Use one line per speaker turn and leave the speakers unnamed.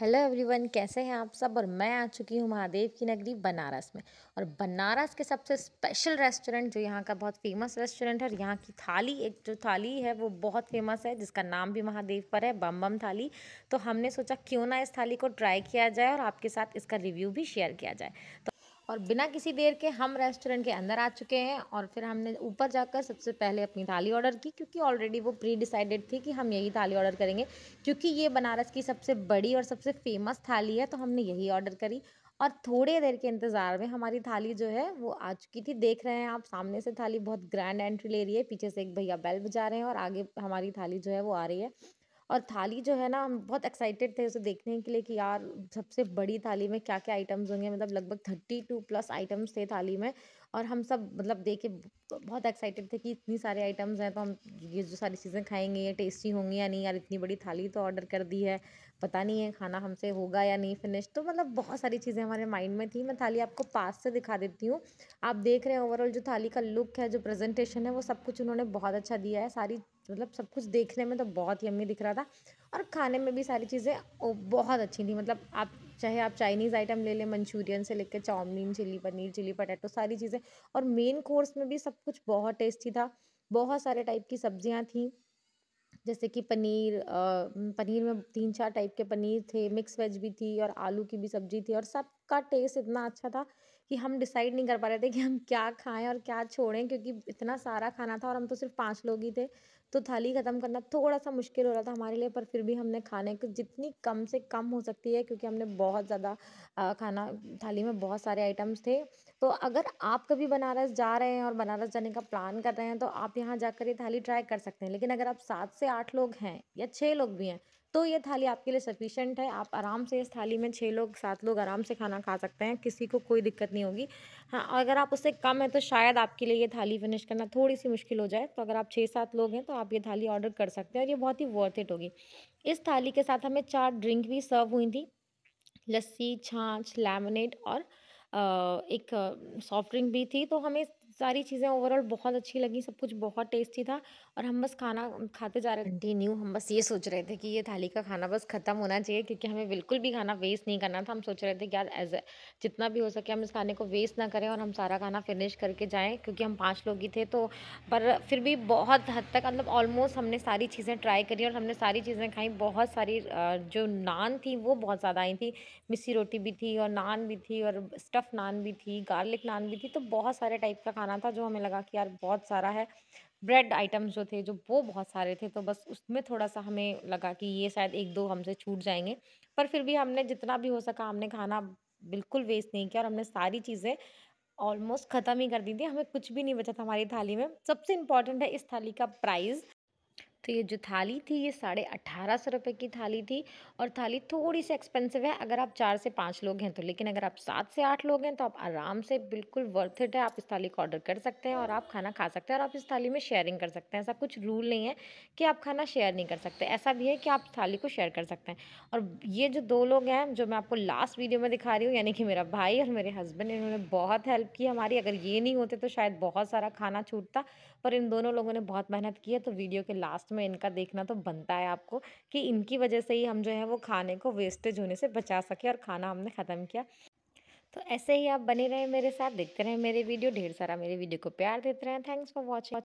hello everyone कैसे हैं आप सब और मैं आ चुकी हूँ महादेव की नगरी बनारस में और बनारस के सबसे स्पेशल रेस्टोरेंट जो यहाँ का बहुत फेमस रेस्टोरेंट है और यहाँ की थाली एक जो थाली है वो बहुत फेमस है जिसका नाम भी महादेव पर है बम बम थाली तो हमने सोचा क्यों ना इस थाली को ट्राई किया जाए और आपके साथ इसका रिव्यू भी शेयर किया जाए तो और बिना किसी देर के हम रेस्टोरेंट के अंदर आ चुके हैं और फिर हमने ऊपर जाकर सबसे पहले अपनी थाली ऑर्डर की क्योंकि ऑलरेडी वो प्री डिसाइडेड थी कि हम यही थाली ऑर्डर करेंगे क्योंकि ये बनारस की सबसे बड़ी और सबसे फेमस थाली है तो हमने यही ऑर्डर करी और थोड़े देर के इंतज़ार में हमारी थाली जो है वो आ चुकी थी देख रहे हैं आप सामने से थाली बहुत ग्रैंड एंट्री ले रही है पीछे से एक भैया बेल बजा रहे हैं और आगे हमारी थाली जो है वो आ रही है और थाली जो है ना हम बहुत एक्साइटेड थे उसे देखने के लिए कि यार सबसे बड़ी थाली में क्या क्या आइटम्स होंगे मतलब लगभग थर्टी टू प्लस आइटम्स थे थाली में और हम सब मतलब देख के बहुत एक्साइटेड थे कि इतनी सारे आइटम्स हैं तो हम ये जो सारी चीज़ें खाएंगे ये टेस्टी होंगी या नहीं यार इतनी बड़ी थाली तो ऑर्डर कर दी है पता नहीं है खाना हमसे होगा या नहीं फिनिश तो मतलब बहुत सारी चीज़ें हमारे माइंड में थी मैं थाली आपको पास से दिखा देती हूँ आप देख रहे हैं ओवरऑल जो थाली का लुक है जो प्रेजेंटेशन है वो सब कुछ उन्होंने बहुत अच्छा दिया है सारी मतलब सब कुछ देखने में तो बहुत ही अम्मी दिख रहा था और खाने में भी सारी चीज़ें बहुत अच्छी थी मतलब आप चाहे आप चाइनीज़ आइटम ले लें मंचूरियन से लेकर chow mein chilli paneer chilli potato सारी चीज़ें और मेन कोर्स में भी सब कुछ बहुत टेस्टी था बहुत सारे टाइप की सब्जियां थी जैसे कि पनीर पनीर में तीन चार टाइप के पनीर थे मिक्स वेज भी थी और आलू की भी सब्जी थी और सबका टेस्ट इतना अच्छा था कि हम डिसाइड नहीं कर पा रहे थे कि हम क्या खाएं और क्या छोड़ें क्योंकि इतना सारा खाना था और हम तो सिर्फ पाँच लोग ही थे तो थाली ख़त्म करना थोड़ा सा मुश्किल हो रहा था हमारे लिए पर फिर भी हमने खाने को जितनी कम से कम हो सकती है क्योंकि हमने बहुत ज़्यादा खाना थाली में बहुत सारे आइटम्स थे तो अगर आप कभी बनारस जा रहे हैं और बनारस जाने का प्लान कर रहे हैं तो आप यहाँ जाकर ये थाली ट्राई कर सकते हैं लेकिन अगर आप सात से आठ लोग हैं या छः लोग भी हैं तो ये थाली आपके लिए सफिशेंट है आप आराम से इस थाली में छः लोग सात लोग आराम से खाना खा सकते हैं किसी को कोई दिक्कत नहीं होगी हाँ अगर आप उससे कम है तो शायद आपके लिए ये थाली फिनिश करना थोड़ी सी मुश्किल हो जाए तो अगर आप छः सात लोग हैं तो आप ये थाली ऑर्डर कर सकते हैं और ये बहुत ही वर्थ इट होगी इस थाली के साथ हमें चार ड्रिंक भी सर्व हुई थी लस्सी छाछ लेमनेट और एक सॉफ्ट ड्रिंक भी थी तो हमें सारी चीज़ें ओवरऑल बहुत अच्छी लगी सब कुछ बहुत टेस्टी था और हम बस खाना खाते जा रहे कंटिन्यू हम बस ये सोच रहे थे कि ये थाली का खाना बस ख़त्म होना चाहिए क्योंकि हमें बिल्कुल भी खाना वेस्ट नहीं करना था हम सोच रहे थे कि यार एज जितना भी हो सके हम इस खाने को वेस्ट ना करें और हम सारा खाना फिनिश करके जाएँ क्योंकि हम पाँच लोग ही थे तो पर फिर भी बहुत हद तक मतलब ऑलमोस्ट हमने सारी चीज़ें ट्राई करी और हमने सारी चीज़ें खाई बहुत सारी जो नान थी वो बहुत ज़्यादा आई थी मिस्सी रोटी भी थी और नान भी थी और स्टफ़ नान भी थी गार्लिक नान भी थी तो बहुत सारे टाइप का खाना खाना था जो हमें लगा कि यार बहुत सारा है ब्रेड आइटम्स जो थे जो वो बहुत सारे थे तो बस उसमें थोड़ा सा हमें लगा कि ये शायद एक दो हमसे छूट जाएंगे पर फिर भी हमने जितना भी हो सका हमने खाना बिल्कुल वेस्ट नहीं किया और हमने सारी चीज़ें ऑलमोस्ट ख़त्म ही कर दी थी हमें कुछ भी नहीं बचा था हमारी थाली में सबसे इम्पॉर्टेंट है इस थाली का प्राइस तो ये जो थाली थी ये साढ़े अट्ठारह सौ रुपये की थाली थी और थाली थोड़ी सी एक्सपेंसिव है अगर आप चार से पाँच लोग हैं तो लेकिन अगर आप सात से आठ लोग हैं तो आप आराम से बिल्कुल वर्थ इट है आप इस थाली को ऑर्डर कर सकते हैं और आप खाना खा सकते हैं और आप इस थाली में शेयरिंग कर सकते हैं ऐसा कुछ रूल नहीं है कि आप खाना शेयर नहीं कर सकते ऐसा भी है कि आप थाली को शेयर कर सकते हैं और ये जो दो लोग हैं जो मैं आपको लास्ट वीडियो में दिखा रही हूँ यानी कि मेरा भाई और मेरे हस्बैंड इन्होंने बहुत हेल्प की हमारी अगर ये नहीं होते तो शायद बहुत सारा खाना छूटता पर इन दोनों लोगों ने बहुत मेहनत की है तो वीडियो के लास्ट लास्ट में इनका देखना तो बनता है आपको कि इनकी वजह से ही हम जो है वो खाने को वेस्टेज होने से बचा सके और खाना हमने ख़त्म किया तो ऐसे ही आप बने रहें मेरे साथ देखते रहें मेरे वीडियो ढेर सारा मेरे वीडियो को प्यार देते रहें थैंक्स फॉर वॉचिंग